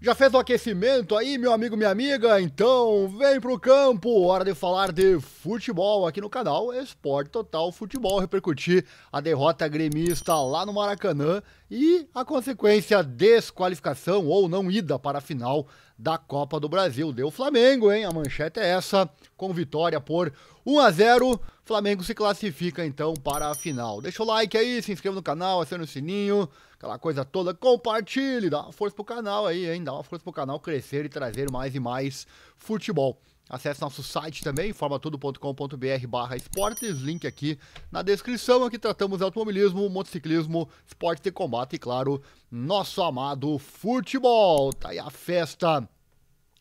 Já fez o aquecimento aí, meu amigo, minha amiga? Então vem pro campo! Hora de falar de futebol aqui no canal Esporte Total Futebol. Repercutir a derrota gremista lá no Maracanã e a consequência desqualificação ou não ida para a final da Copa do Brasil. Deu Flamengo, hein? A manchete é essa, com vitória por 1 a 0. Flamengo se classifica então para a final. Deixa o like aí, se inscreva no canal, aciona o sininho aquela coisa toda. Compartilhe, dá uma força pro canal aí, hein? Dá uma força pro canal crescer e trazer mais e mais futebol. Acesse nosso site também, formatudo.com.br barra esportes, link aqui na descrição. Aqui tratamos automobilismo, motociclismo, esportes de combate e, claro, nosso amado futebol. Tá aí a festa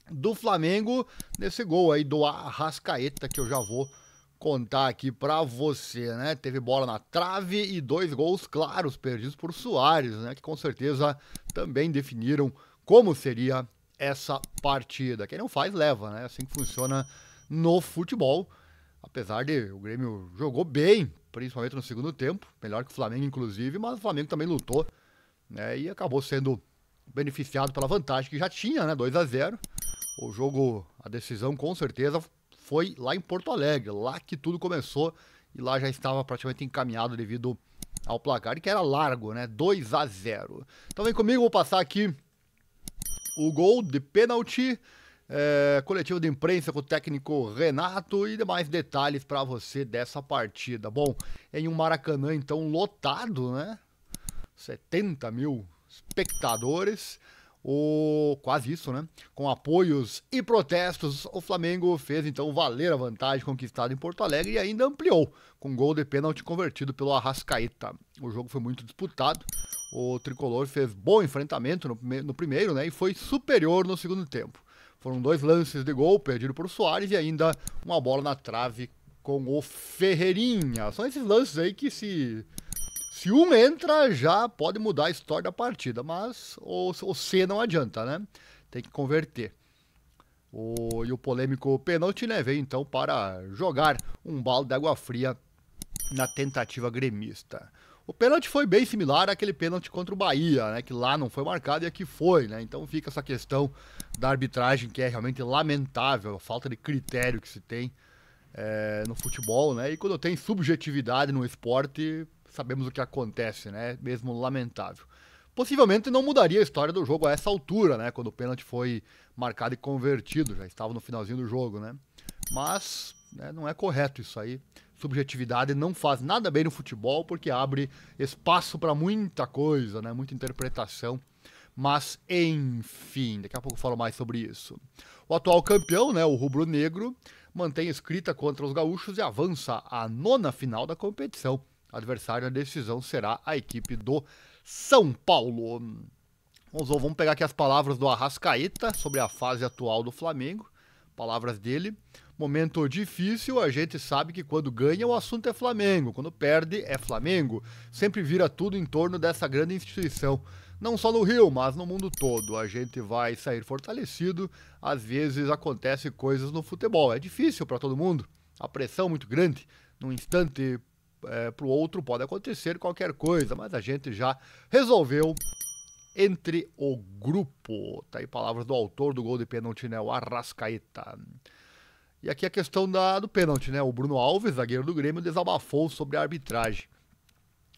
do Flamengo nesse gol aí do Arrascaeta que eu já vou contar aqui para você, né? Teve bola na trave e dois gols claros perdidos por Soares, né? Que com certeza também definiram como seria essa partida. Quem não faz, leva, né? É assim que funciona no futebol. Apesar de o Grêmio jogou bem, principalmente no segundo tempo, melhor que o Flamengo, inclusive, mas o Flamengo também lutou, né? E acabou sendo beneficiado pela vantagem que já tinha, né? 2 a 0 O jogo, a decisão com certeza foi lá em Porto Alegre, lá que tudo começou e lá já estava praticamente encaminhado devido ao placar, que era largo, né? 2 a 0. Então vem comigo, vou passar aqui o gol de pênalti, é, coletivo de imprensa com o técnico Renato e demais detalhes para você dessa partida. Bom, em um Maracanã então lotado, né? 70 mil espectadores o quase isso, né? Com apoios e protestos, o Flamengo fez então valer a vantagem conquistada em Porto Alegre e ainda ampliou com gol de pênalti convertido pelo Arrascaeta. O jogo foi muito disputado. O tricolor fez bom enfrentamento no, no primeiro, né? E foi superior no segundo tempo. Foram dois lances de gol perdido por Soares e ainda uma bola na trave com o Ferreirinha. São esses lances aí que se se um entra, já pode mudar a história da partida, mas o, o C não adianta, né? Tem que converter. O, e o polêmico pênalti, né? Veio então para jogar um balde de água fria na tentativa gremista. O pênalti foi bem similar àquele pênalti contra o Bahia, né? Que lá não foi marcado e aqui foi, né? Então fica essa questão da arbitragem que é realmente lamentável, a falta de critério que se tem é, no futebol, né? E quando tem subjetividade no esporte, sabemos o que acontece, né? Mesmo lamentável. Possivelmente não mudaria a história do jogo a essa altura, né? Quando o pênalti foi marcado e convertido, já estava no finalzinho do jogo, né? Mas né, não é correto isso aí. Subjetividade não faz nada bem no futebol porque abre espaço para muita coisa, né? Muita interpretação. Mas, enfim, daqui a pouco eu falo mais sobre isso. O atual campeão, né, o Rubro Negro, mantém escrita contra os gaúchos e avança à nona final da competição adversário, a decisão será a equipe do São Paulo. Vamos, vamos pegar aqui as palavras do Arrascaeta sobre a fase atual do Flamengo. Palavras dele. Momento difícil, a gente sabe que quando ganha o assunto é Flamengo, quando perde é Flamengo. Sempre vira tudo em torno dessa grande instituição não só no Rio, mas no mundo todo. A gente vai sair fortalecido. Às vezes acontecem coisas no futebol, é difícil para todo mundo. A pressão é muito grande. Num instante é, para o outro pode acontecer qualquer coisa, mas a gente já resolveu entre o grupo. Tá aí palavras do autor do gol de pênalti, né? O Arrascaeta. E aqui a questão da, do pênalti, né? O Bruno Alves, zagueiro do Grêmio, desabafou sobre a arbitragem.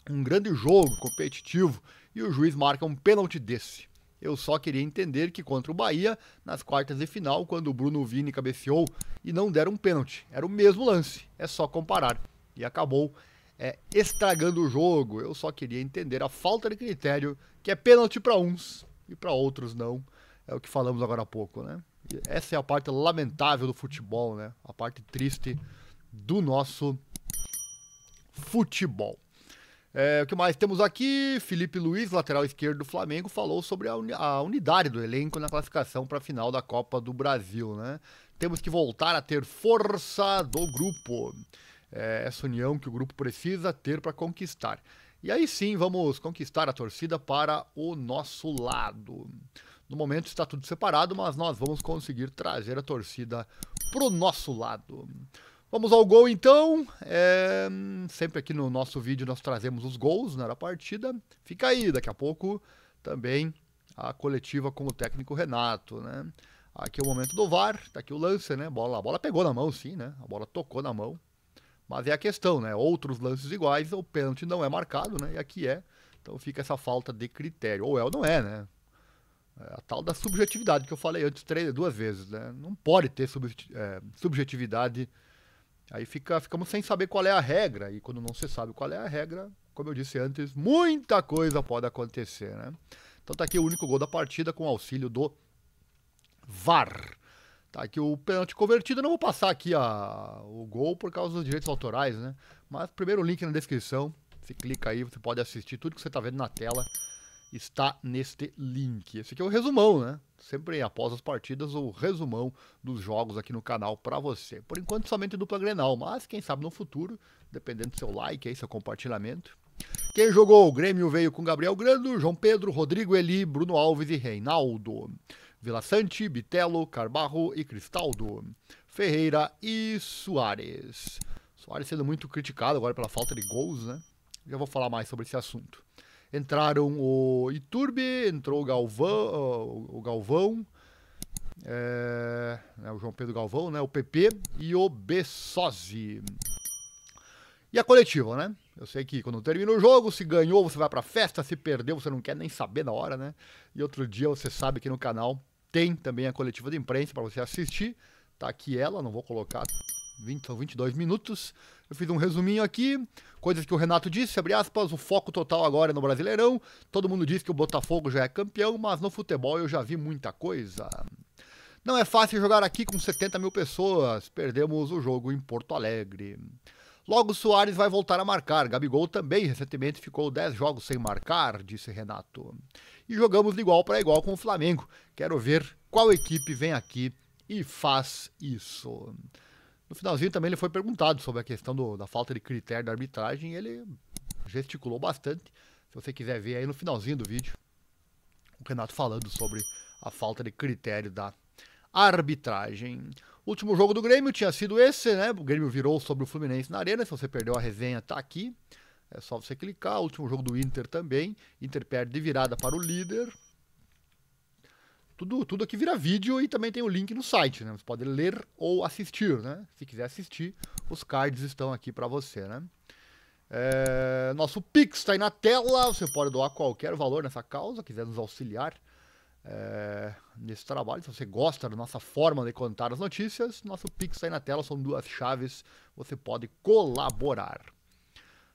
Um grande jogo competitivo e o juiz marca um pênalti desse. Eu só queria entender que contra o Bahia, nas quartas de final, quando o Bruno Vini cabeceou e não deram um pênalti, era o mesmo lance, é só comparar e acabou é, estragando o jogo. Eu só queria entender a falta de critério, que é pênalti para uns e para outros não. É o que falamos agora há pouco, né? E essa é a parte lamentável do futebol, né? A parte triste do nosso futebol. É, o que mais temos aqui? Felipe Luiz, lateral esquerdo do Flamengo, falou sobre a, uni a unidade do elenco na classificação para a final da Copa do Brasil, né? Temos que voltar a ter força do grupo é, essa união que o grupo precisa ter para conquistar. E aí sim, vamos conquistar a torcida para o nosso lado. No momento está tudo separado, mas nós vamos conseguir trazer a torcida para o nosso lado. Vamos ao gol então. É... Sempre aqui no nosso vídeo nós trazemos os gols na né, partida. Fica aí, daqui a pouco também a coletiva com o técnico Renato, né? Aqui é o momento do VAR, está aqui o lance, né? Bola, a bola pegou na mão, sim, né? A bola tocou na mão. Mas é a questão, né? Outros lances iguais, o pênalti não é marcado, né? E aqui é. Então fica essa falta de critério. Ou é ou não é, né? É a tal da subjetividade que eu falei antes três, duas vezes, né? Não pode ter sub, é, subjetividade. Aí fica, ficamos sem saber qual é a regra. E quando não se sabe qual é a regra, como eu disse antes, muita coisa pode acontecer, né? Então tá aqui o único gol da partida com auxílio do VAR. Tá, aqui o pênalti convertido, eu não vou passar aqui a, o gol por causa dos direitos autorais, né? Mas primeiro o link na descrição, você clica aí, você pode assistir tudo que você tá vendo na tela, está neste link. Esse aqui é o resumão, né? Sempre após as partidas, o resumão dos jogos aqui no canal para você. Por enquanto, somente dupla Grenal, mas quem sabe no futuro, dependendo do seu like aí, seu compartilhamento. Quem jogou o Grêmio veio com Gabriel Grando, João Pedro, Rodrigo Eli, Bruno Alves e Reinaldo. Vila Sante, Bitelo, Carbarro e Cristaldo, Ferreira e Soares. Soares sendo muito criticado agora pela falta de gols, né? Já vou falar mais sobre esse assunto. Entraram o Iturbe, entrou o Galvão, o Galvão é, né, o João Pedro Galvão, né, o PP e o Bessosi. E a coletiva, né? Eu sei que quando termina o jogo, se ganhou, você vai pra festa, se perdeu, você não quer nem saber na hora, né? E outro dia você sabe que no canal tem também a coletiva de imprensa para você assistir. Tá aqui ela, não vou colocar 20, são 22 minutos. Eu fiz um resuminho aqui, coisas que o Renato disse, abre aspas, o foco total agora é no Brasileirão. Todo mundo diz que o Botafogo já é campeão, mas no futebol eu já vi muita coisa. Não é fácil jogar aqui com 70 mil pessoas, perdemos o jogo em Porto Alegre. Logo, Soares vai voltar a marcar. Gabigol também recentemente ficou 10 jogos sem marcar, disse Renato. E jogamos de igual para igual com o Flamengo. Quero ver qual equipe vem aqui e faz isso. No finalzinho também ele foi perguntado sobre a questão do, da falta de critério da arbitragem e ele gesticulou bastante. Se você quiser ver aí no finalzinho do vídeo, o Renato falando sobre a falta de critério da arbitragem. Último jogo do Grêmio tinha sido esse, né? O Grêmio virou sobre o Fluminense na Arena. Se você perdeu a resenha, tá aqui. É só você clicar. Último jogo do Inter também. Inter perde de virada para o líder. Tudo, tudo aqui vira vídeo e também tem o link no site, né? Você pode ler ou assistir, né? Se quiser assistir, os cards estão aqui para você, né? É, nosso Pix está aí na tela. Você pode doar qualquer valor nessa causa, quiser nos auxiliar é, nesse trabalho. Se você gosta da nossa forma de contar as notícias, nosso Pix aí na tela são duas chaves, você pode colaborar.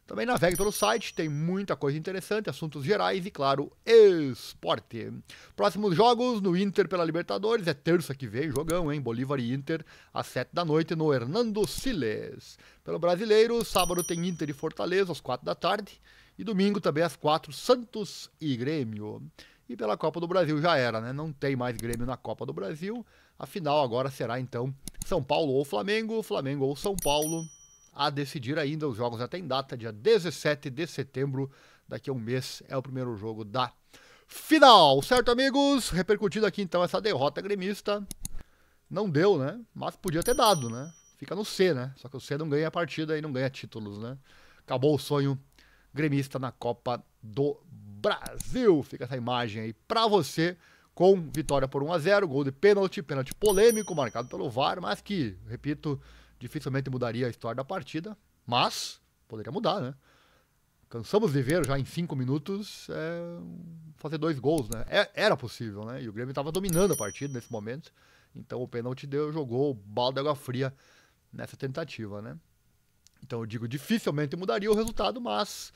Também navegue pelo site, tem muita coisa interessante, assuntos gerais e, claro, esporte. Próximos jogos no Inter pela Libertadores, é terça que vem, jogão, hein? Bolívar e Inter, às 7 da noite, no Hernando Siles. Pelo Brasileiro, sábado tem Inter e Fortaleza, às 4 da tarde. E domingo também às 4, Santos e Grêmio e pela Copa do Brasil já era, né? Não tem mais Grêmio na Copa do Brasil. A final agora será então São Paulo ou Flamengo, Flamengo ou São Paulo. A decidir ainda, os jogos já têm data, dia 17 de setembro, daqui a um mês é o primeiro jogo da final, certo, amigos? Repercutindo aqui então essa derrota gremista. Não deu, né? Mas podia ter dado, né? Fica no C, né? Só que o C não ganha a partida e não ganha títulos, né? Acabou o sonho gremista na Copa do Brasil. Fica essa imagem aí para você com vitória por 1 a 0, gol de pênalti, pênalti polêmico marcado pelo VAR, mas que, repito, dificilmente mudaria a história da partida, mas poderia mudar, né? Cansamos de ver já em cinco minutos é, fazer dois gols, né? É, era possível, né? E o Grêmio estava dominando a partida nesse momento, então o pênalti deu, jogou balde de água fria nessa tentativa, né? Então eu digo, dificilmente mudaria o resultado, mas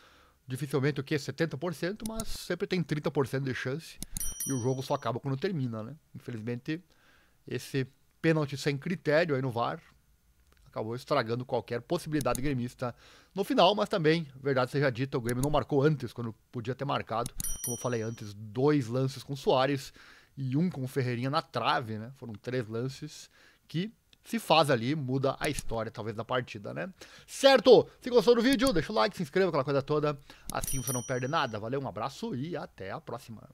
dificilmente o que? 70%, mas sempre tem 30% de chance e o jogo só acaba quando termina, né? Infelizmente, esse pênalti sem critério aí no VAR acabou estragando qualquer possibilidade gremista no final, mas também, verdade seja dita, o Grêmio não marcou antes, quando podia ter marcado, como eu falei antes, dois lances com o Soares e um com o Ferreirinha na trave, né? Foram três lances que se faz ali, muda a história, talvez, da partida, né? Certo? Se gostou do vídeo, deixa o like, se inscreva, aquela coisa toda. Assim você não perde nada. Valeu, um abraço e até a próxima.